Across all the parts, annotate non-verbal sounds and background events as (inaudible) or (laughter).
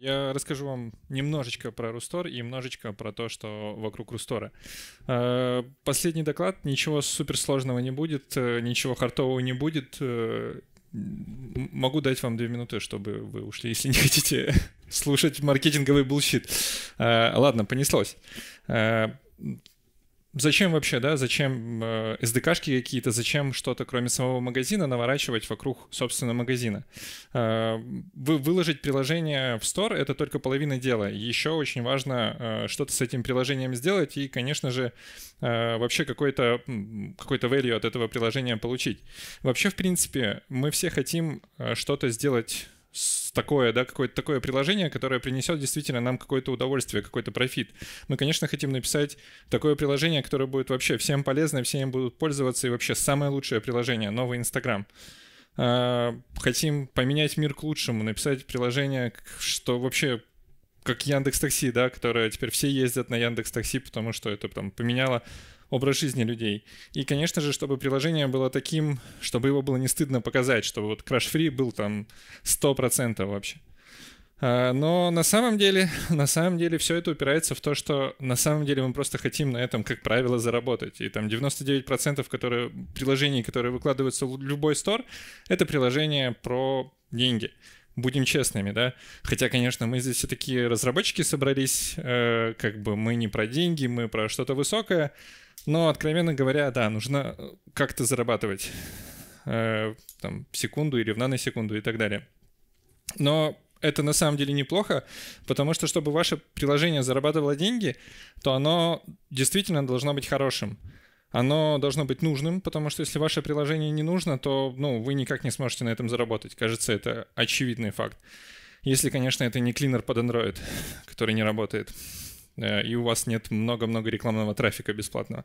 Я расскажу вам немножечко про Рустор и немножечко про то, что вокруг Рустора. Э, последний доклад, ничего суперсложного не будет, э, ничего хардового не будет. Э, могу дать вам две минуты, чтобы вы ушли, если не (laughs) хотите слушать маркетинговый булщит. Ладно, понеслось. Зачем вообще, да, зачем э, SDK-шки какие-то, зачем что-то кроме самого магазина наворачивать вокруг, собственно, магазина? Э, вы, выложить приложение в Store — это только половина дела. Еще очень важно э, что-то с этим приложением сделать и, конечно же, э, вообще какой-то какой value от этого приложения получить. Вообще, в принципе, мы все хотим э, что-то сделать такое, да, какое-то такое приложение, которое принесет действительно нам какое-то удовольствие, какой-то профит. Мы, конечно, хотим написать такое приложение, которое будет вообще всем полезно, все им будут пользоваться, и вообще самое лучшее приложение, новый Инстаграм. А, хотим поменять мир к лучшему, написать приложение, что вообще как Яндекс Такси, да, которая теперь все ездят на Яндекс Такси, потому что это там поменяло образ жизни людей. И, конечно же, чтобы приложение было таким, чтобы его было не стыдно показать, чтобы вот Crash Free был там 100% вообще. А, но на самом деле, (laughs) на самом деле все это упирается в то, что на самом деле мы просто хотим на этом, как правило, заработать. И там 99% которые, приложений, которые выкладываются в любой стор, это приложение про деньги будем честными, да. Хотя, конечно, мы здесь все такие разработчики собрались, э, как бы мы не про деньги, мы про что-то высокое, но, откровенно говоря, да, нужно э, как-то зарабатывать э, там, в секунду или в наносекунду и так далее. Но это на самом деле неплохо, потому что чтобы ваше приложение зарабатывало деньги, то оно действительно должно быть хорошим оно должно быть нужным, потому что если ваше приложение не нужно, то ну, вы никак не сможете на этом заработать. Кажется, это очевидный факт. Если, конечно, это не клинер под Android, (laughs) который не работает, э, и у вас нет много-много рекламного трафика бесплатного.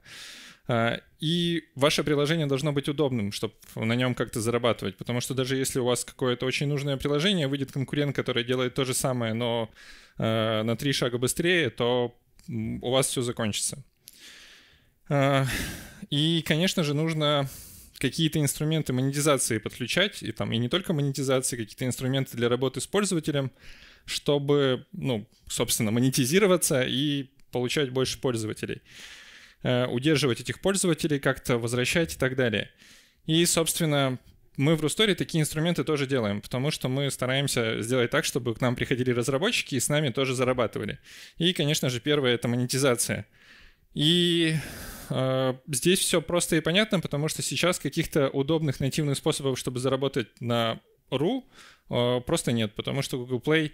А, и ваше приложение должно быть удобным, чтобы на нем как-то зарабатывать, потому что даже если у вас какое-то очень нужное приложение, выйдет конкурент, который делает то же самое, но э, на три шага быстрее, то у вас все закончится. А, и, конечно же, нужно какие-то инструменты монетизации подключать, и там и не только монетизации, какие-то инструменты для работы с пользователем, чтобы, ну, собственно, монетизироваться и получать больше пользователей, э, удерживать этих пользователей, как-то возвращать и так далее. И, собственно, мы в Русторе такие инструменты тоже делаем, потому что мы стараемся сделать так, чтобы к нам приходили разработчики и с нами тоже зарабатывали. И, конечно же, первое — это монетизация — и э, здесь все просто и понятно, потому что сейчас каких-то удобных нативных способов, чтобы заработать на RU, э, просто нет, потому что Google Play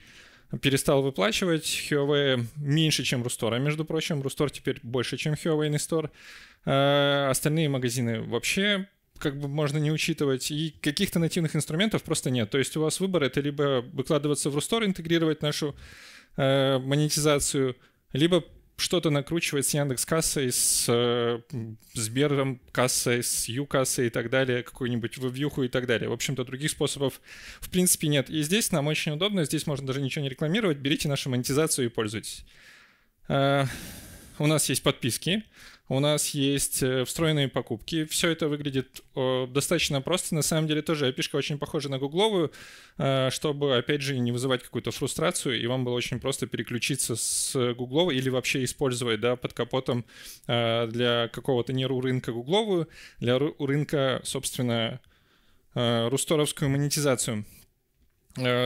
перестал выплачивать. Huawei меньше, чем Рустор, а между прочим. Рустор теперь больше, чем Huawei на Store. Э, остальные магазины вообще как бы можно не учитывать. И каких-то нативных инструментов просто нет. То есть у вас выбор — это либо выкладываться в Рустор, интегрировать нашу монетизацию, либо что-то накручивать с Яндекс кассой, с э, Сбером кассой, с Ю кассой и так далее, какую-нибудь вьюху и так далее. В общем-то, других способов в принципе нет. И здесь нам очень удобно, здесь можно даже ничего не рекламировать. Берите нашу монетизацию и пользуйтесь. Э, у нас есть подписки у нас есть э, встроенные покупки. Все это выглядит э, достаточно просто. На самом деле тоже API очень похожа на гугловую, э, чтобы, опять же, не вызывать какую-то фрустрацию, и вам было очень просто переключиться с гугловой или вообще использовать да, под капотом для какого-то не рынка гугловую, для рынка, собственно, русторовскую монетизацию.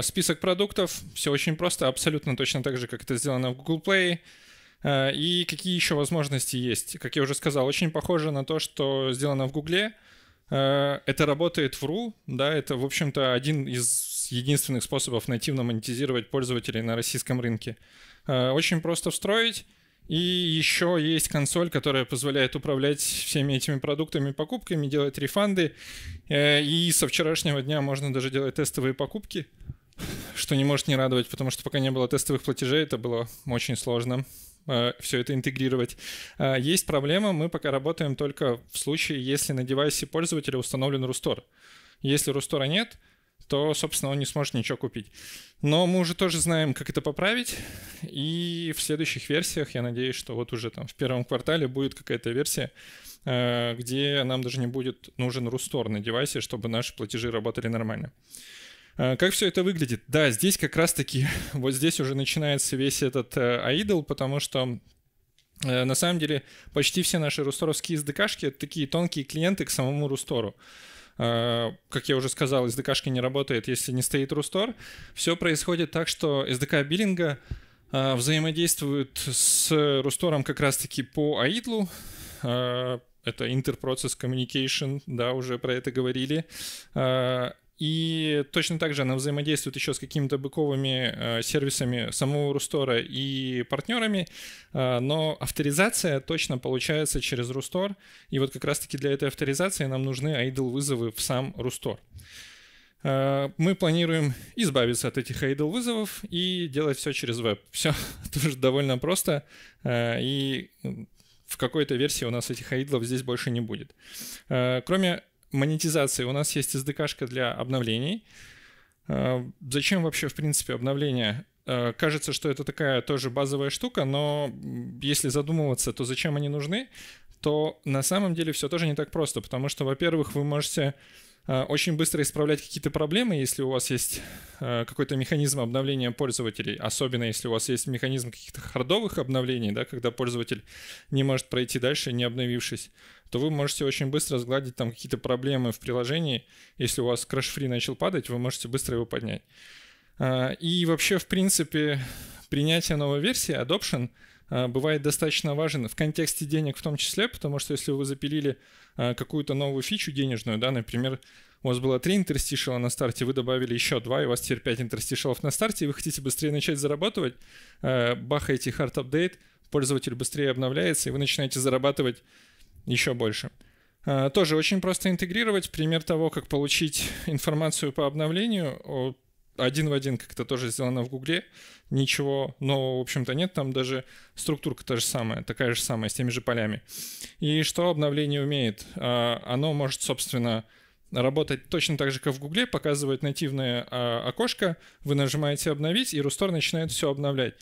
Список продуктов, все очень просто, абсолютно точно так же, как это сделано в Google Play. Э, и какие еще возможности есть? Как я уже сказал, очень похоже на то, что сделано в Гугле. Э, это работает в RU, да, это, в общем-то, один из единственных способов нативно монетизировать пользователей на российском рынке. Э, очень просто встроить, и еще есть консоль, которая позволяет управлять всеми этими продуктами покупками, делать рефанды. И со вчерашнего дня можно даже делать тестовые покупки, что не может не радовать, потому что пока не было тестовых платежей, это было очень сложно. Э, все это интегрировать. Э, есть проблема, мы пока работаем только в случае, если на девайсе пользователя установлен Рустор. Если Рустора нет, то, собственно, он не сможет ничего купить. Но мы уже тоже знаем, как это поправить, и в следующих версиях, я надеюсь, что вот уже там в первом квартале будет какая-то версия, э, где нам даже не будет нужен рустор на девайсе, чтобы наши платежи работали нормально. А, как все это выглядит? Да, здесь как раз-таки, (laughs) вот здесь уже начинается весь этот э, айдол, потому что э, на самом деле почти все наши русторовские SDK-шки — это такие тонкие клиенты к самому рустору. А, как я уже сказал, SDK-шка не работает, если не стоит рустор. Все происходит так, что SDK биллинга а, взаимодействуют с рустором как раз-таки по аидлу, это Interprocess Communication, да, уже про это говорили. И точно так же она взаимодействует еще с какими-то быковыми э, сервисами самого Рустора и партнерами, э, но авторизация точно получается через Рустор, и вот как раз-таки для этой авторизации нам нужны айдл-вызовы в сам Рустор. Э, мы планируем избавиться от этих айдл-вызовов и делать все через веб. Все (laughs) тоже довольно просто, э, и в какой-то версии у нас этих айдлов здесь больше не будет. Э, кроме монетизации у нас есть SDK для обновлений. А, зачем вообще, в принципе, обновления? А, кажется, что это такая тоже базовая штука, но если задумываться, то зачем они нужны, то на самом деле все тоже не так просто, потому что, во-первых, вы можете Э, очень быстро исправлять какие-то проблемы, если у вас есть э, какой-то механизм обновления пользователей, особенно если у вас есть механизм каких-то хардовых обновлений, да, когда пользователь не может пройти дальше, не обновившись, то вы можете очень быстро сгладить там какие-то проблемы в приложении. Если у вас краш-фри начал падать, вы можете быстро его поднять. Э, и вообще, в принципе, принятие новой версии, adoption — Э, бывает достаточно важен в контексте денег в том числе, потому что если вы запилили э, какую-то новую фичу денежную, да, например, у вас было 3 интерстишела на старте, вы добавили еще 2, и у вас теперь 5 интерстишелов на старте, и вы хотите быстрее начать зарабатывать, э, бахаете hard update, пользователь быстрее обновляется, и вы начинаете зарабатывать еще больше. Тоже очень просто интегрировать. Пример того, как получить информацию по обновлению один в один как-то тоже сделано в Гугле, ничего нового, в общем-то, нет, там даже структурка та же самая, такая же самая, с теми же полями. И что обновление умеет? А, оно может, собственно, работать точно так же, как в Гугле, показывает нативное а, окошко, вы нажимаете «Обновить», и Рустор начинает все обновлять.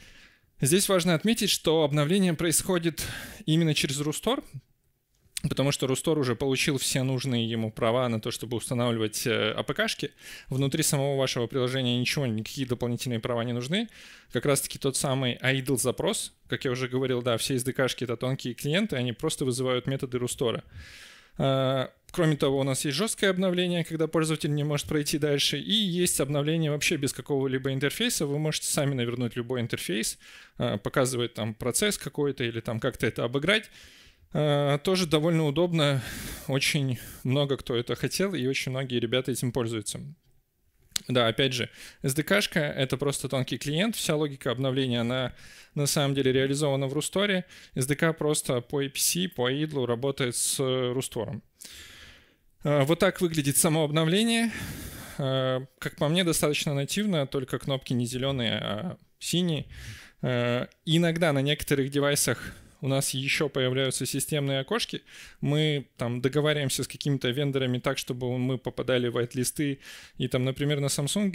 Здесь важно отметить, что обновление происходит именно через Рустор, потому что Рустор уже получил все нужные ему права на то, чтобы устанавливать э, АПКшки. Внутри самого вашего приложения ничего, никакие дополнительные права не нужны. Как раз-таки тот самый idle запрос, как я уже говорил, да, все SDKшки — это тонкие клиенты, они просто вызывают методы Рустора. Э, кроме того, у нас есть жесткое обновление, когда пользователь не может пройти дальше, и есть обновление вообще без какого-либо интерфейса. Вы можете сами навернуть любой интерфейс, э, показывать там процесс какой-то или там как-то это обыграть. Э, тоже довольно удобно. Очень много кто это хотел, и очень многие ребята этим пользуются. Да, опять же, SDK-шка — это просто тонкий клиент. Вся логика обновления, она на самом деле реализована в Русторе. SDK просто по APC, по идлу работает с э, Рустором. Э, вот так выглядит само обновление. Как по мне, достаточно нативно, только кнопки не зеленые, а синие. Иногда на некоторых девайсах у нас еще появляются системные окошки, мы там договариваемся с какими-то вендорами так, чтобы мы попадали в листы и там, например, на Samsung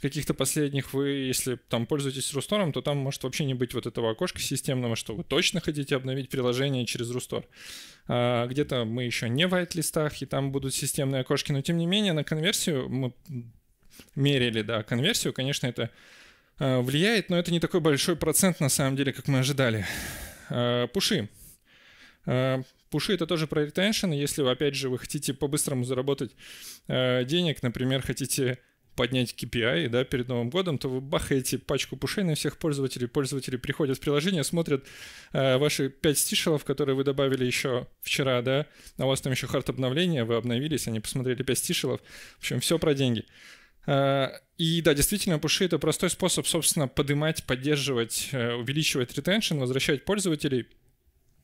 каких-то последних вы, если там пользуетесь Рустором, то там может вообще не быть вот этого окошка системного, что вы точно хотите обновить приложение через Рустор. А, где-то мы еще не в листах и там будут системные окошки, но тем не менее на конверсию мы мерили, да, конверсию, конечно, это а, влияет, но это не такой большой процент на самом деле, как мы ожидали. Э, пуши. Э, пуши это тоже про ретеншн. Если, опять же, вы хотите по-быстрому заработать э, денег, например, хотите поднять KPI да, перед Новым годом, то вы бахаете пачку пушей на всех пользователей. Пользователи приходят в приложение, смотрят э, ваши 5 стишелов, которые вы добавили еще вчера, да, а у вас там еще хард обновления, вы обновились, они посмотрели 5 стишелов. В общем, все про деньги. Э, и да, действительно, пуши — это простой способ, собственно, поднимать, поддерживать, э, увеличивать ретеншн, возвращать пользователей.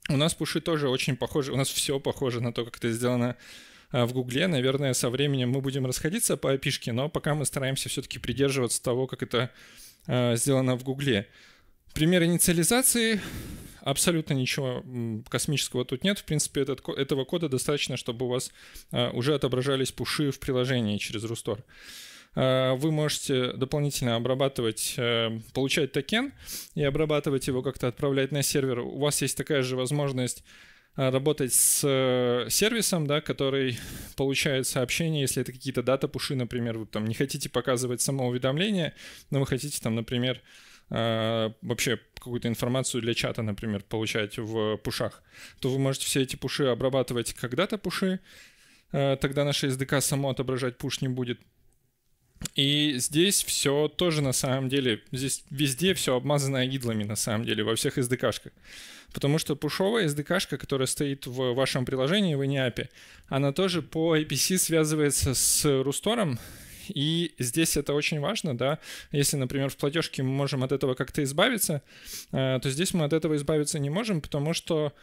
У нас пуши тоже очень похожи, у нас все похоже на то, как это сделано э, в Гугле. Наверное, со временем мы будем расходиться по api но пока мы стараемся все-таки придерживаться того, как это сделано в Гугле. Пример инициализации абсолютно ничего космического тут нет. В принципе, этот, этого кода достаточно, чтобы у вас уже отображались пуши в приложении через Рустор. Э, вы можете дополнительно обрабатывать, э, получать токен и обрабатывать его как-то отправлять на сервер. У вас есть такая же возможность э, работать с сервисом, да, который получает сообщения, если это какие-то дата-пуши, например, вы там не хотите показывать само уведомление, но вы хотите там, например, вообще какую-то информацию для чата, например, получать в пушах, то вы можете все эти пуши обрабатывать как дата-пуши, тогда наше SDK само отображать пуш не будет, и здесь все тоже на самом деле, здесь везде все обмазано агидлами на самом деле, во всех SDK-шках. Потому что пушовая SDK, которая стоит в вашем приложении в INIAP, она тоже по IPC связывается с рустором, и здесь это очень важно, да. Если, например, в платежке мы можем от этого как-то избавиться, э, то здесь мы от этого избавиться не можем, потому что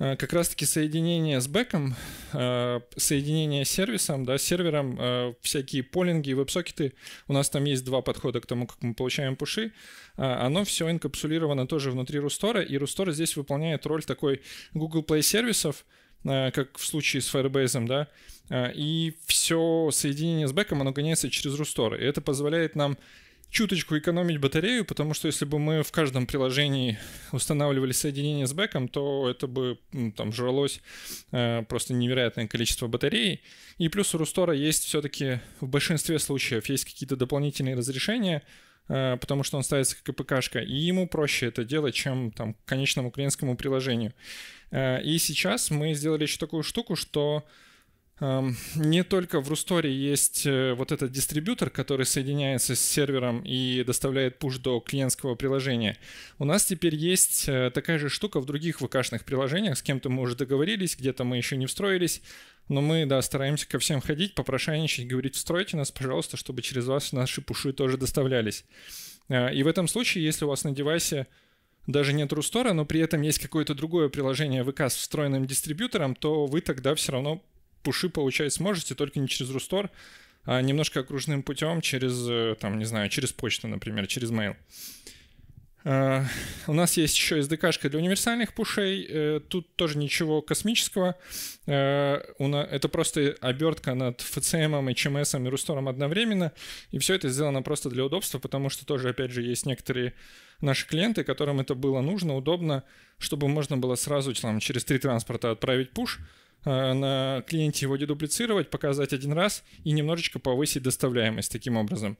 Э, как раз-таки соединение с бэком, э, соединение с сервисом, да, с сервером, э, всякие полинги веб-сокеты, у нас там есть два подхода к тому, как мы получаем пуши, оно все инкапсулировано тоже внутри Рустора, и Рустор здесь выполняет роль такой Google Play сервисов, как в случае с Firebase, да, и все соединение с бэком, оно гоняется через Рустор, и это позволяет нам чуточку экономить батарею, потому что если бы мы в каждом приложении устанавливали соединение с бэком, то это бы ну, там жралось э, просто невероятное количество батареи. И плюс у Рустора есть все-таки в большинстве случаев есть какие-то дополнительные разрешения, э, потому что он ставится как КПКшка, и ему проще это делать, чем там конечному клиентскому приложению. Э, и сейчас мы сделали еще такую штуку, что Эм, не только в Русторе есть э, вот этот дистрибьютор, который соединяется с сервером и доставляет пуш до клиентского приложения. У нас теперь есть э, такая же штука в других ВК-шных приложениях. С кем-то мы уже договорились, где-то мы еще не встроились. Но мы, да, стараемся ко всем ходить, попрошайничать, говорить, встройте нас, пожалуйста, чтобы через вас наши пуши тоже доставлялись. Э, и в этом случае, если у вас на девайсе даже нет Рустора, но при этом есть какое-то другое приложение ВК с встроенным дистрибьютором, то вы тогда все равно пуши получать сможете, только не через Рустор, а немножко окружным путем через, э, там, не знаю, через почту, например, через mail. А, у нас есть еще SDK для универсальных пушей. Э, тут тоже ничего космического. Uh, э, нас, это просто обертка над FCM, HMS эм и Рустором одновременно. И все это сделано просто для удобства, потому что тоже, опять же, есть некоторые наши клиенты, которым это было нужно, удобно, чтобы можно было сразу там, через три транспорта отправить пуш, Э, на клиенте его дедуплицировать, показать один раз и немножечко повысить доставляемость таким образом.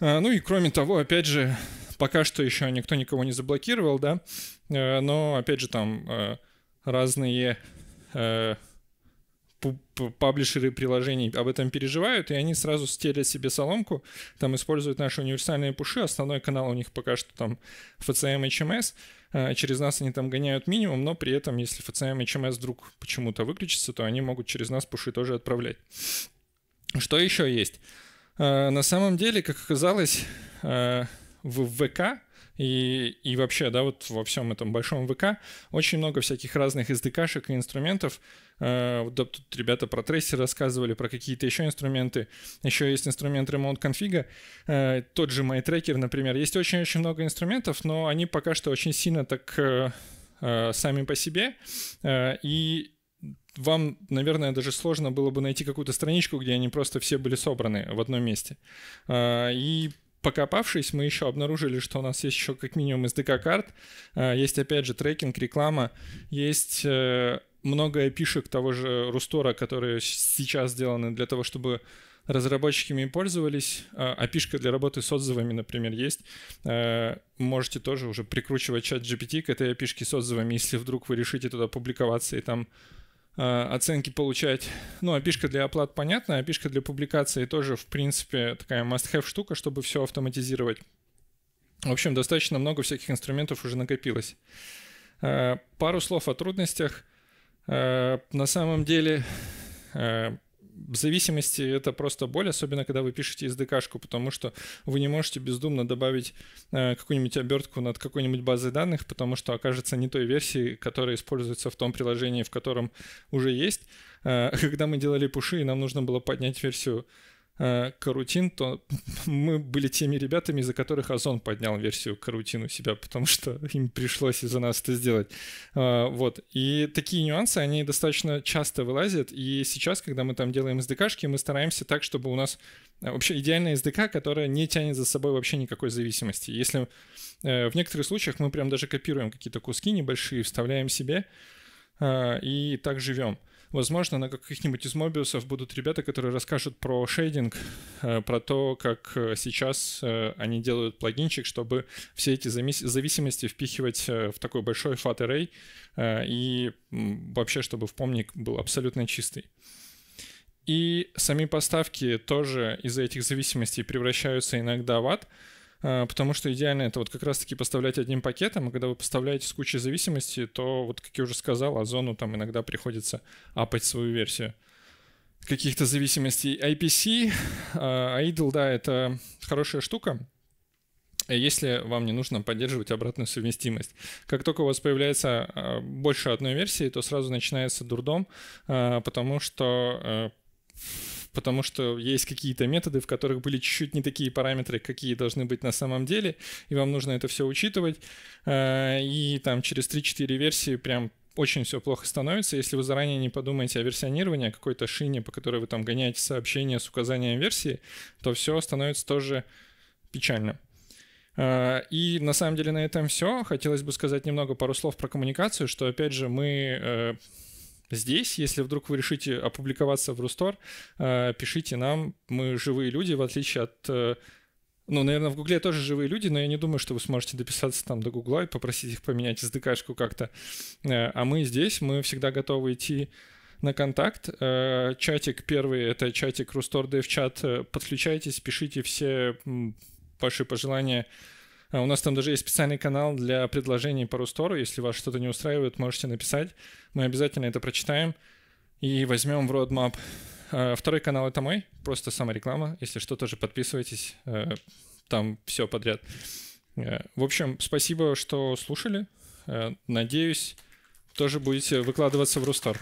Э, ну и кроме того, опять же, пока что еще никто никого не заблокировал, да, э, но опять же там разные паблишеры приложений об этом переживают, и они сразу стелят себе соломку, там используют наши универсальные пуши, основной канал у них пока что там FCM HMS, а через нас они там гоняют минимум, но при этом, если FCM HMS вдруг почему-то выключится, то они могут через нас пуши тоже отправлять. Что еще есть? А, на самом деле, как оказалось, а, в ВК и, и вообще, да, вот во всем этом большом ВК очень много всяких разных SDK-шек и инструментов. Э, вот тут ребята про трейсер рассказывали, про какие-то еще инструменты. Еще есть инструмент ремонт конфига. Э, тот же MyTracker, например. Есть очень-очень много инструментов, но они пока что очень сильно так э, сами по себе. И вам, наверное, даже сложно было бы найти какую-то страничку, где они просто все были собраны в одном месте. И покопавшись, мы еще обнаружили, что у нас есть еще как минимум SDK-карт, а, есть, опять же, трекинг, реклама, есть э, много эпишек того же Рустора, которые сейчас сделаны для того, чтобы разработчиками пользовались. А, опишка для работы с отзывами, например, есть. Э, можете тоже уже прикручивать чат GPT к этой опишке с отзывами, если вдруг вы решите туда публиковаться и там Э, оценки получать. Ну, опишка для оплат понятно, опишка для публикации тоже, в принципе, такая must-have штука, чтобы все автоматизировать. В общем, достаточно много всяких инструментов уже накопилось. Э, пару слов о трудностях. Э, на самом деле, в зависимости это просто боль, особенно когда вы пишете SDK-шку, потому что вы не можете бездумно добавить э, какую-нибудь обертку над какой-нибудь базой данных, потому что окажется не той версии, которая используется в том приложении, в котором уже есть. Э, (laughs) когда мы делали пуши, и нам нужно было поднять версию Э, карутин, то (laughs) мы были теми ребятами, из-за которых Озон поднял версию карутин у себя, потому что (laughs) им пришлось из-за нас это сделать. А, вот. И такие нюансы, они достаточно часто вылазят, и сейчас, когда мы там делаем SDK-шки, мы стараемся так, чтобы у нас э, вообще идеальная SDK, которая не тянет за собой вообще никакой зависимости. Если э, в некоторых случаях мы прям даже копируем какие-то куски небольшие, вставляем себе и так живем. Возможно, на каких-нибудь из мобиусов будут ребята, которые расскажут про шейдинг, э, про то, как э, сейчас э, они делают плагинчик, чтобы все эти зависимости впихивать в такой большой fat array и вообще, чтобы в помник был абсолютно чистый. И сами поставки тоже из-за этих зависимостей превращаются иногда в ад — а, потому что идеально это вот как раз-таки поставлять одним пакетом, а когда вы поставляете с кучей зависимости, то, вот как я уже сказал, Озону там иногда приходится апать свою версию каких-то зависимостей. IPC, а, IDLE, да, это хорошая штука, если вам не нужно поддерживать обратную совместимость. Как только у вас появляется а, больше одной версии, то сразу начинается дурдом, потому что э, потому что есть какие-то методы, в которых были чуть-чуть не такие параметры, какие должны быть на самом деле, и вам нужно это все учитывать. А, и там через 3-4 версии прям очень все плохо становится, если вы заранее не подумаете о версионировании, о какой-то шине, по которой вы там гоняете сообщения с указанием версии, то все становится тоже печально. А, и на самом деле на этом все. Хотелось бы сказать немного пару слов про коммуникацию, что опять же мы э, Здесь, если вдруг вы решите опубликоваться в Рустор, э, пишите нам. Мы живые люди, в отличие от... Э, ну, наверное, в Гугле тоже живые люди, но я не думаю, что вы сможете дописаться там до Гугла и попросить их поменять SDK-шку как-то. Э, а мы здесь, мы всегда готовы идти на контакт. Чатик первый — это чатик Рустор Dev чат. Подключайтесь, пишите все ваши пожелания, а, у нас там даже есть специальный канал для предложений по Рустору. Если вас что-то не устраивает, можете написать. Мы обязательно это прочитаем и возьмем в roadmap. А, второй канал — это мой, просто реклама. Если что, тоже подписывайтесь. Э, там все подряд. Э, в общем, спасибо, что слушали. Э, надеюсь, тоже будете выкладываться в Рустор.